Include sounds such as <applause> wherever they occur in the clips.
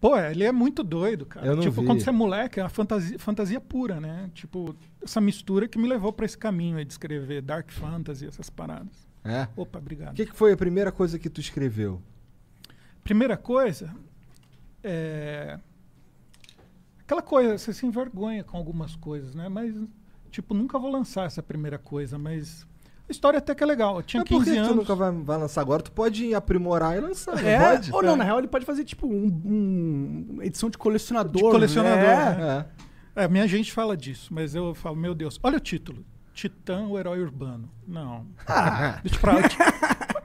Pô, ele é muito doido, cara. Eu não tipo, vi. quando você é moleque, é a fantasia, fantasia pura, né? Tipo, essa mistura que me levou para esse caminho aí de escrever dark fantasy, essas paradas. É? Opa, obrigado. O que, que, foi a primeira coisa que tu escreveu? Primeira coisa é aquela coisa, você se envergonha com algumas coisas, né? Mas tipo, nunca vou lançar essa primeira coisa, mas história até que é legal. Eu tinha Mas 15 anos. tu nunca vai, vai, lançar agora? Tu pode aprimorar e lançar. É, pode? Ou não, é. na real ele pode fazer tipo um, um uma edição de colecionador. De colecionador. Né? É. é. minha gente fala disso, mas eu falo, meu Deus, olha o título. Titã, o herói urbano. Não. Ah. <laughs> pra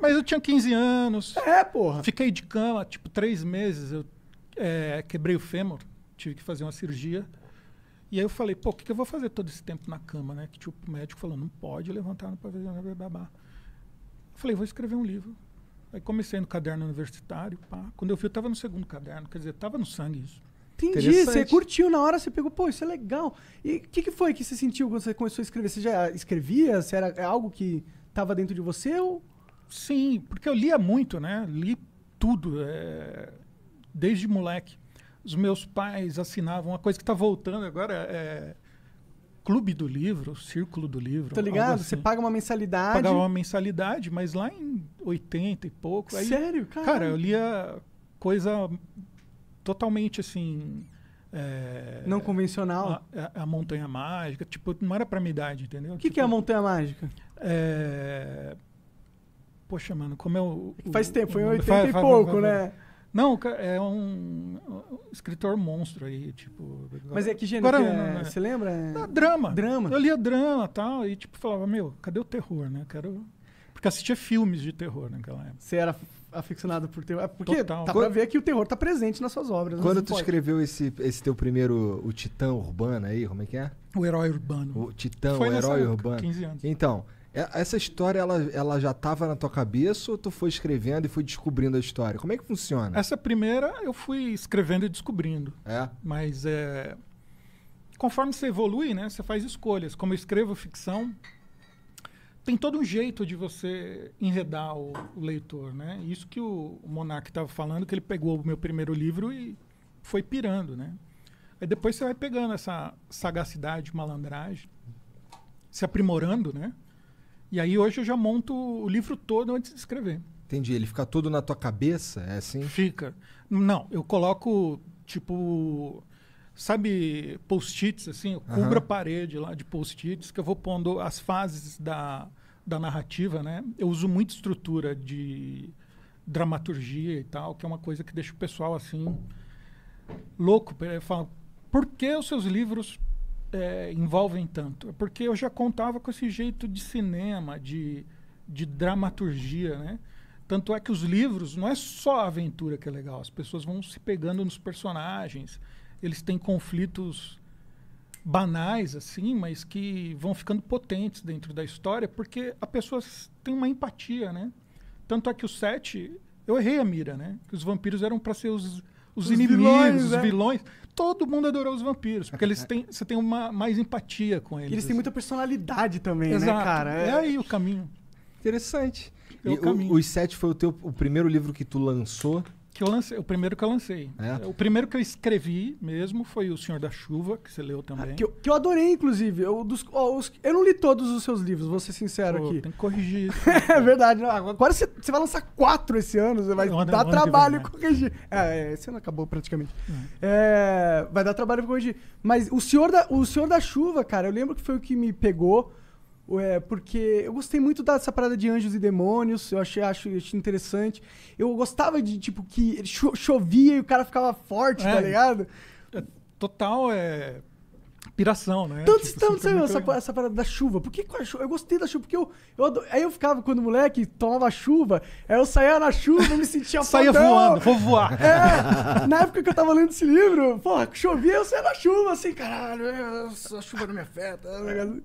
Mas eu tinha 15 anos. É, porra. Fiquei de cama, tipo, três meses. Eu é, quebrei o fêmur. Tive que fazer uma cirurgia. E aí eu falei, pô, o que, que, eu vou fazer todo esse tempo na cama, né? Que tipo, o médico falou, não pode levantar no pavilhão, babá. Eu falei, vou escrever um livro. Aí comecei no caderno universitário, pá. Quando eu vi, eu tava no segundo caderno, quer dizer, tava no sangue isso. Entendi, você curtiu na hora, você pegou, pô, isso é legal. E o que, que, foi que você sentiu quando você começou a escrever? Você já escrevia? Você era é algo que estava dentro de você? Ou... Sim, porque eu lia muito, né? Li tudo, é... desde moleque. Os meus pais assinavam uma coisa que está voltando agora, é Clube do Livro, Círculo do Livro. Tá ligado? Assim. Você paga uma mensalidade. Pagava uma mensalidade, mas lá em 80 e pouco. Aí, Sério? cara? Cara, eu lia coisa totalmente assim. É, não convencional. A, a, é, a, Montanha Mágica, tipo, não era pra minha idade, entendeu? O que, tipo, que é a tipo, Montanha Mágica? É. Poxa, mano, como é o. o faz tempo, foi em 80 faz, e pouco, faz, né? Não, é um escritor monstro aí, tipo. Mas é que gênero? Agora, que é, né? Você lembra? Tá, drama. Drama. Eu lia drama e tal, e tipo, falava, meu, cadê o terror, né? Quero. Porque assistia filmes de terror naquela época. Você era aficionado por terror? Ah, porque Total. tá Quando... pra ver que o terror tá presente nas suas obras. Né? Quando tu pode. escreveu esse, esse teu primeiro, o Titã Urbano aí, como é que é? O Herói Urbano. O Titã, Foi o Herói época, Urbano. 15 anos. Então, é, essa história, ela, ela já estava na tua cabeça ou tu foi escrevendo e foi descobrindo a história? Como é que funciona? Essa primeira eu fui escrevendo e descobrindo. É. Mas é, conforme você evolui, né, você faz escolhas. Como eu escrevo ficção, tem todo um jeito de você enredar o, o leitor. Né? Isso que o, o Monark estava falando, que ele pegou o meu primeiro livro e foi pirando. Né? Aí depois você vai pegando essa sagacidade, malandragem, se aprimorando, né? E aí hoje eu já monto o livro todo antes de escrever. Entendi. Ele fica todo na tua cabeça, é assim? Fica. Não, eu coloco, tipo, sabe, post-its, assim? Eu cubro uhum. a parede lá de post-its, que eu vou pondo as fases da, da narrativa, né? Eu uso muito estrutura de dramaturgia e tal, que é uma coisa que deixa o pessoal, assim, louco. eu falo por que os seus livros é, envolvem tanto? É porque eu já contava com esse jeito de cinema, de, de dramaturgia, né? Tanto é que os livros, não é só a aventura que é legal, as pessoas vão se pegando nos personagens, eles têm conflitos banais, assim, mas que vão ficando potentes dentro da história, porque a pessoa tem uma empatia, né? Tanto é que o 7, eu errei a mira, né? Que os vampiros eram para ser os os, os inimigos, vilões, os né? vilões. Todo mundo adorou os vampiros, porque eles é. têm, você tem uma mais empatia com eles. E eles têm muita assim. personalidade também, né, Exato. né, cara? É... é aí o caminho. Interessante. É o o, os Sete foi o teu o primeiro livro que tu lançou que eu lancei, o primeiro que eu lancei. É? é. O primeiro que eu escrevi mesmo foi O Senhor da Chuva, que você leu também. Ah, que, eu, que, eu, adorei, inclusive. Eu, dos, oh, os, eu não li todos os seus livros, vou ser sincero Pô, aqui. Tem que corrigir isso. <laughs> é verdade. Agora você, você vai lançar quatro esse ano, você vai não, dar não, trabalho vem, né? corrigir. É, é esse ano acabou praticamente. É. é, vai dar trabalho corrigir. Mas o Senhor, da, o Senhor da Chuva, cara, eu lembro que foi o que me pegou. É, porque eu gostei muito dessa parada de anjos e demônios, eu achei, acho, achei interessante. Eu gostava de, tipo, que cho chovia e o cara ficava forte, tá é, tá ligado? É, total, é. Piração, né? Tanto, tipo, tanto assim, sabe, essa, essa, parada da chuva. Por que com a chuva? Eu gostei da chuva, porque eu, eu ador... Aí eu ficava, quando moleque, tomava chuva, aí eu saía na chuva, eu me sentia <laughs> Saía voando, vou voar. É, na época que eu tava lendo esse livro, porra, chovia, eu saía na chuva, assim, caralho, a chuva não me afeta. Tá ligado?